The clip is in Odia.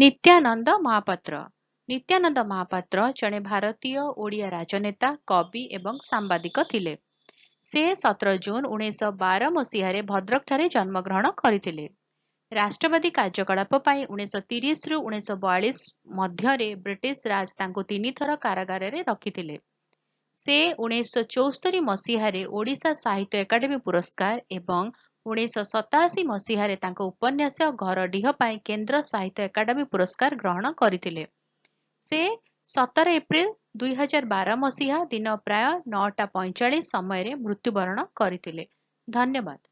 ନିତ୍ୟାନନ୍ଦ ମହାପାତ୍ର ନିତ୍ୟାନନ୍ଦ ମହାପାତ୍ର ଜଣେ ଭାରତୀୟ ଓଡ଼ିଆ ରାଜନେତା କବି ଏବଂ ସାମ୍ବାଦିକ ଥିଲେ ସେ ସତର ଜୁନ ଉଣେଇଶହ ବାର ମସିହାରେ ଭଦ୍ରକ ଠାରେ ଜନ୍ମ ଗ୍ରହଣ କରିଥିଲେ ରାଷ୍ଟ୍ରବାଦୀ କାର୍ଯ୍ୟକଳାପ ପାଇଁ ଉଣେଇଶହ ତିରିଶରୁ ଉଣେଇଶହ ବୟାଳିଶ ମଧ୍ୟରେ ବ୍ରିଟିଶ ରାଜ ତାଙ୍କୁ ତିନିଥର କାରାଗାରରେ ରଖିଥିଲେ ସେ ଉଣେଇଶହ ଚଉସ୍ତରି ମସିହାରେ ଓଡ଼ିଶା ସାହିତ୍ୟ ଏକାଡେମୀ ପୁରସ୍କାର ଏବଂ ଉଣେଇଶହ ସତାଅଶୀ ମସିହାରେ ତାଙ୍କ ଉପନ୍ୟାସ ଘର ଡିହ ପାଇଁ କେନ୍ଦ୍ର ସାହିତ୍ୟ ଏକାଡେମୀ ପୁରସ୍କାର ଗ୍ରହଣ କରିଥିଲେ ସେ ସତର ଏପ୍ରିଲ ଦୁଇ ହଜାର ବାର ମସିହା ଦିନ ପ୍ରାୟ ନଅଟା ପଇଁଚାଳିଶ ସମୟରେ ମୃତ୍ୟୁବରଣ କରିଥିଲେ ଧନ୍ୟବାଦ